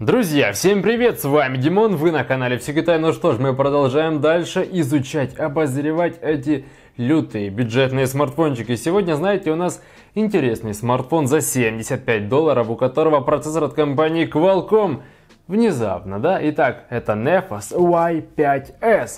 Друзья, всем привет, с вами Димон, вы на канале Всекитай. Ну что ж, мы продолжаем дальше изучать, обозревать эти лютые бюджетные смартфончики. Сегодня, знаете, у нас интересный смартфон за 75 долларов, у которого процессор от компании Qualcomm. Внезапно, да? Итак, это Nefos Y5s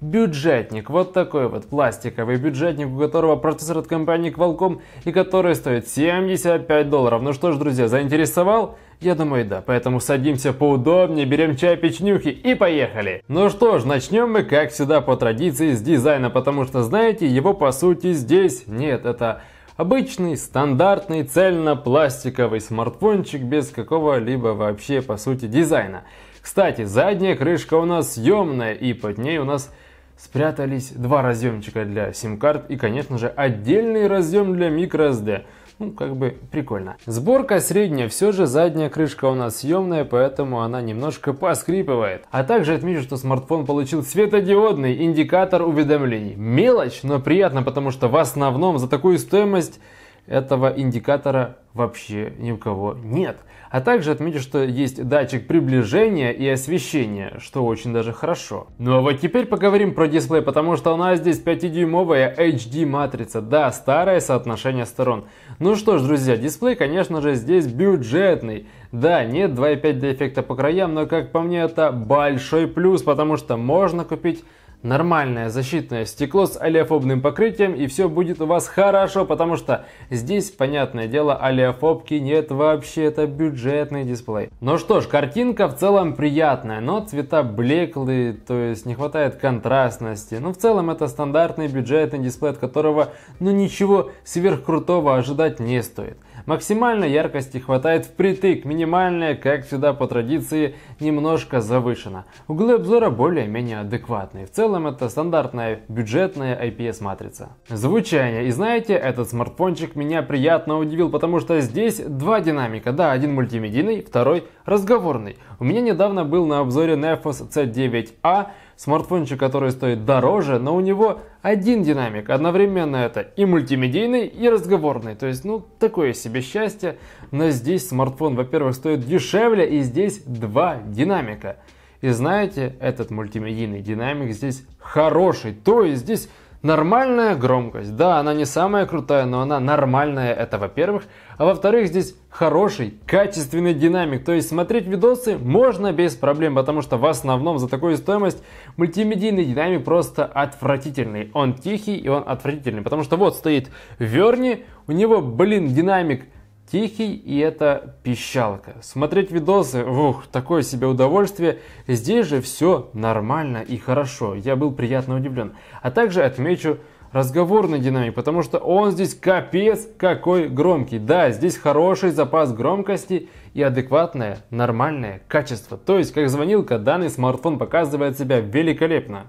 бюджетник. Вот такой вот пластиковый бюджетник, у которого процессор от компании Qualcomm и который стоит 75 долларов. Ну что ж, друзья, заинтересовал? Я думаю, да. Поэтому садимся поудобнее, берем чай печнюхи и поехали. Ну что ж, начнем мы, как всегда, по традиции с дизайна, потому что, знаете, его по сути здесь нет. Это обычный, стандартный, цельнопластиковый смартфончик без какого-либо вообще, по сути, дизайна. Кстати, задняя крышка у нас съемная и под ней у нас спрятались два разъемчика для сим-карт и, конечно же, отдельный разъем для microSD. Ну, как бы прикольно. Сборка средняя, все же задняя крышка у нас съемная, поэтому она немножко поскрипывает. А также отмечу, что смартфон получил светодиодный индикатор уведомлений. Мелочь, но приятно, потому что в основном за такую стоимость этого индикатора вообще ни у кого нет. А также отмечу, что есть датчик приближения и освещения, что очень даже хорошо. Ну а вот теперь поговорим про дисплей, потому что у нас здесь 5-дюймовая HD матрица. Да, старое соотношение сторон. Ну что ж, друзья, дисплей, конечно же, здесь бюджетный. Да, нет 2,5 до эффекта по краям, но как по мне это большой плюс, потому что можно купить нормальное защитное стекло с олеофобным покрытием и все будет у вас хорошо, потому что здесь, понятное дело, олеофобки нет вообще, это бюджетный дисплей. Ну что ж, картинка в целом приятная, но цвета блеклые, то есть не хватает контрастности. Но ну, в целом это стандартный бюджетный дисплей, от которого ну ничего сверхкрутого ожидать не стоит. Максимальной яркости хватает впритык, минимальная, как всегда по традиции, немножко завышена. Углы обзора более-менее адекватные. В целом это стандартная бюджетная IPS матрица. Звучание. И знаете, этот смартфончик меня приятно удивил, потому что здесь два динамика. Да, один мультимедийный, второй разговорный. У меня недавно был на обзоре Nefos C9A Смартфончик, который стоит дороже, но у него один динамик. Одновременно это и мультимедийный, и разговорный. То есть, ну, такое себе счастье. Но здесь смартфон, во-первых, стоит дешевле, и здесь два динамика. И знаете, этот мультимедийный динамик здесь хороший. То есть здесь Нормальная громкость. Да, она не самая крутая, но она нормальная, это во-первых. А во-вторых, здесь хороший, качественный динамик. То есть смотреть видосы можно без проблем, потому что в основном за такую стоимость мультимедийный динамик просто отвратительный. Он тихий и он отвратительный, потому что вот стоит Верни, у него, блин, динамик Тихий и это пищалка. Смотреть видосы, ух, такое себе удовольствие. Здесь же все нормально и хорошо. Я был приятно удивлен. А также отмечу разговорный динамик, потому что он здесь капец какой громкий. Да, здесь хороший запас громкости и адекватное, нормальное качество. То есть, как звонилка, данный смартфон показывает себя великолепно.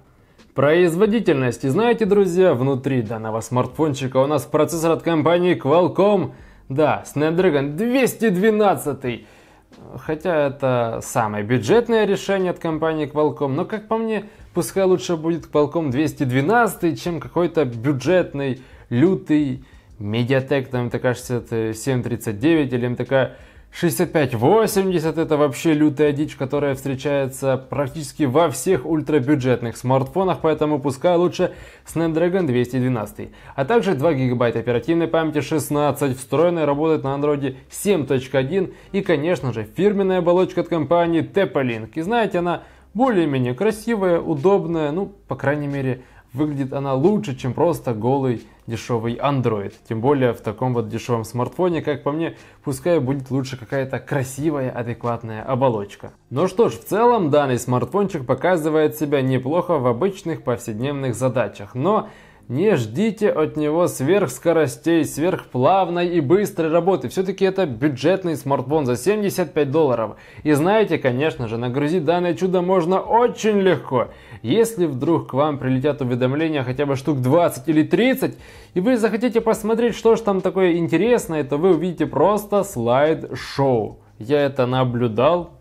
Производительность. И знаете, друзья, внутри данного смартфончика у нас процессор от компании Qualcomm – да, Snapdragon 212. Хотя это самое бюджетное решение от компании Qualcomm, но как по мне, пускай лучше будет Qualcomm 212, чем какой-то бюджетный, лютый Mediatek, там, мне кажется, это 739 или МТК 6580 это вообще лютая дичь, которая встречается практически во всех ультрабюджетных смартфонах, поэтому пускай лучше Snapdragon 212. А также 2 гигабайт оперативной памяти 16, встроенной, работает на Android 7.1 и, конечно же, фирменная оболочка от компании Tepalink. И знаете, она более-менее красивая, удобная, ну, по крайней мере, выглядит она лучше, чем просто голый дешевый Android. Тем более в таком вот дешевом смартфоне, как по мне, пускай будет лучше какая-то красивая, адекватная оболочка. Ну что ж, в целом данный смартфончик показывает себя неплохо в обычных повседневных задачах, но не ждите от него сверхскоростей, сверхплавной и быстрой работы. Все-таки это бюджетный смартфон за 75 долларов. И знаете, конечно же, нагрузить данное чудо можно очень легко. Если вдруг к вам прилетят уведомления хотя бы штук 20 или 30, и вы захотите посмотреть, что же там такое интересное, то вы увидите просто слайд-шоу. Я это наблюдал,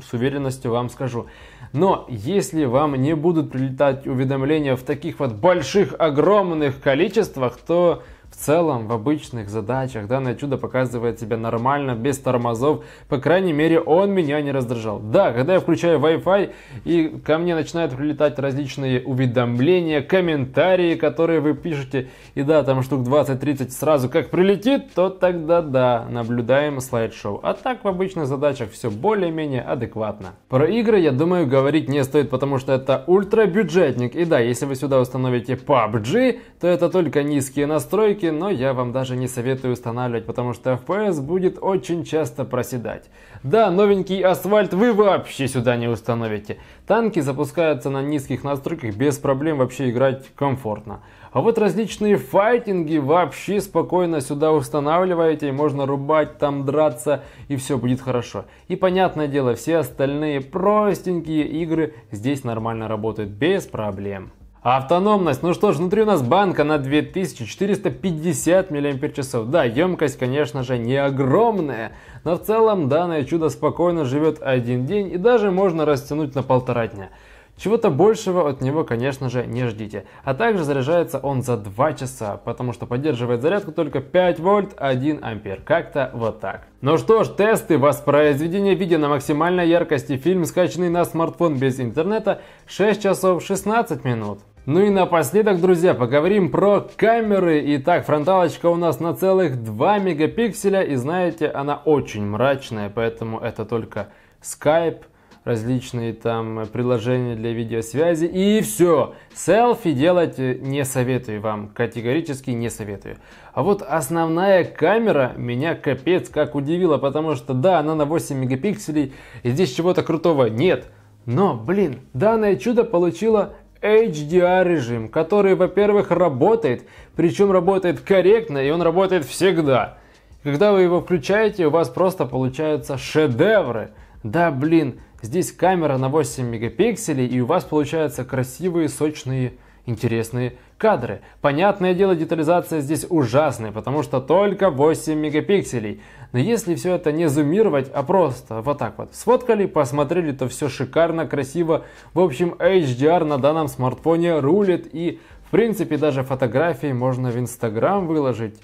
с уверенностью вам скажу. Но если вам не будут прилетать уведомления в таких вот больших, огромных количествах, то в целом, в обычных задачах данное чудо показывает себя нормально, без тормозов. По крайней мере, он меня не раздражал. Да, когда я включаю Wi-Fi, и ко мне начинают прилетать различные уведомления, комментарии, которые вы пишете. И да, там штук 20-30 сразу как прилетит, то тогда да, наблюдаем слайд-шоу. А так в обычных задачах все более-менее адекватно. Про игры, я думаю, говорить не стоит, потому что это ультрабюджетник. И да, если вы сюда установите PUBG, то это только низкие настройки, настройки, но я вам даже не советую устанавливать, потому что FPS будет очень часто проседать. Да, новенький асфальт вы вообще сюда не установите. Танки запускаются на низких настройках, без проблем вообще играть комфортно. А вот различные файтинги вообще спокойно сюда устанавливаете, можно рубать, там драться, и все будет хорошо. И понятное дело, все остальные простенькие игры здесь нормально работают, без проблем. Автономность. Ну что ж, внутри у нас банка на 2450 мАч. Да, емкость, конечно же, не огромная, но в целом данное чудо спокойно живет один день и даже можно растянуть на полтора дня. Чего-то большего от него, конечно же, не ждите. А также заряжается он за 2 часа, потому что поддерживает зарядку только 5 вольт 1 ампер. Как-то вот так. Ну что ж, тесты, воспроизведение видео на максимальной яркости, фильм, скачанный на смартфон без интернета, 6 часов 16 минут. Ну и напоследок, друзья, поговорим про камеры. Итак, фронталочка у нас на целых 2 мегапикселя, и знаете, она очень мрачная, поэтому это только Skype, различные там приложения для видеосвязи и все. Селфи делать не советую вам, категорически не советую. А вот основная камера меня капец как удивила, потому что да, она на 8 мегапикселей и здесь чего-то крутого нет. Но, блин, данное чудо получило HDR режим, который, во-первых, работает, причем работает корректно и он работает всегда. Когда вы его включаете, у вас просто получаются шедевры. Да, блин, здесь камера на 8 мегапикселей и у вас получаются красивые сочные интересные кадры. Понятное дело, детализация здесь ужасная, потому что только 8 мегапикселей. Но если все это не зумировать, а просто вот так вот сфоткали, посмотрели, то все шикарно, красиво. В общем, HDR на данном смартфоне рулит и в принципе даже фотографии можно в Инстаграм выложить.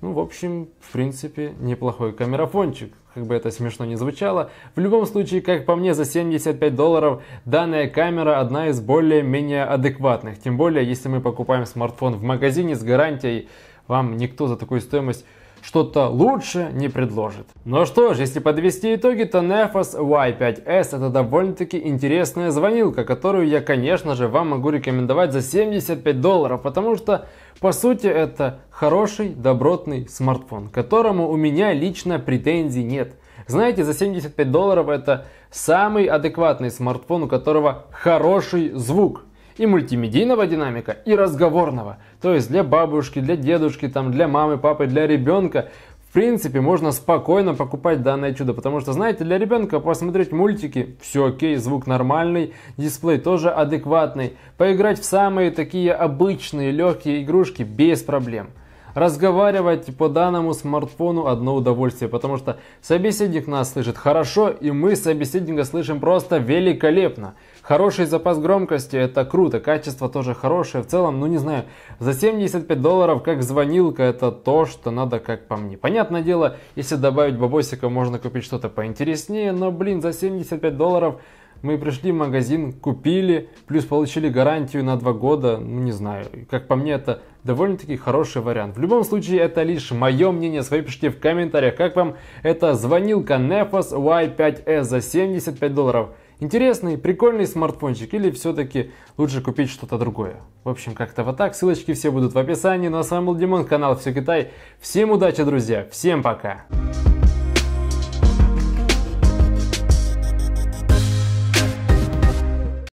Ну, в общем, в принципе, неплохой камерафончик как бы это смешно не звучало. В любом случае, как по мне, за 75 долларов данная камера одна из более-менее адекватных. Тем более, если мы покупаем смартфон в магазине с гарантией, вам никто за такую стоимость что-то лучше не предложит. Ну что ж, если подвести итоги, то Nefos Y5S это довольно-таки интересная звонилка, которую я, конечно же, вам могу рекомендовать за 75 долларов, потому что по сути, это хороший, добротный смартфон, к которому у меня лично претензий нет. Знаете, за 75 долларов это самый адекватный смартфон, у которого хороший звук и мультимедийного динамика, и разговорного. То есть для бабушки, для дедушки, там, для мамы, папы, для ребенка. В принципе, можно спокойно покупать данное чудо, потому что, знаете, для ребенка посмотреть мультики, все окей, звук нормальный, дисплей тоже адекватный. Поиграть в самые такие обычные легкие игрушки без проблем разговаривать по данному смартфону одно удовольствие, потому что собеседник нас слышит хорошо, и мы собеседника слышим просто великолепно. Хороший запас громкости, это круто, качество тоже хорошее. В целом, ну не знаю, за 75 долларов как звонилка, это то, что надо как по мне. Понятное дело, если добавить бабосика, можно купить что-то поинтереснее, но блин, за 75 долларов мы пришли в магазин, купили, плюс получили гарантию на 2 года. Ну, не знаю, как по мне, это довольно-таки хороший вариант. В любом случае, это лишь мое мнение. Свои пишите в комментариях, как вам эта звонилка Nefos Y5S за 75 долларов. Интересный, прикольный смартфончик или все-таки лучше купить что-то другое? В общем, как-то вот так. Ссылочки все будут в описании. Ну а с вами был Димон, канал Все Китай. Всем удачи, друзья. Всем пока.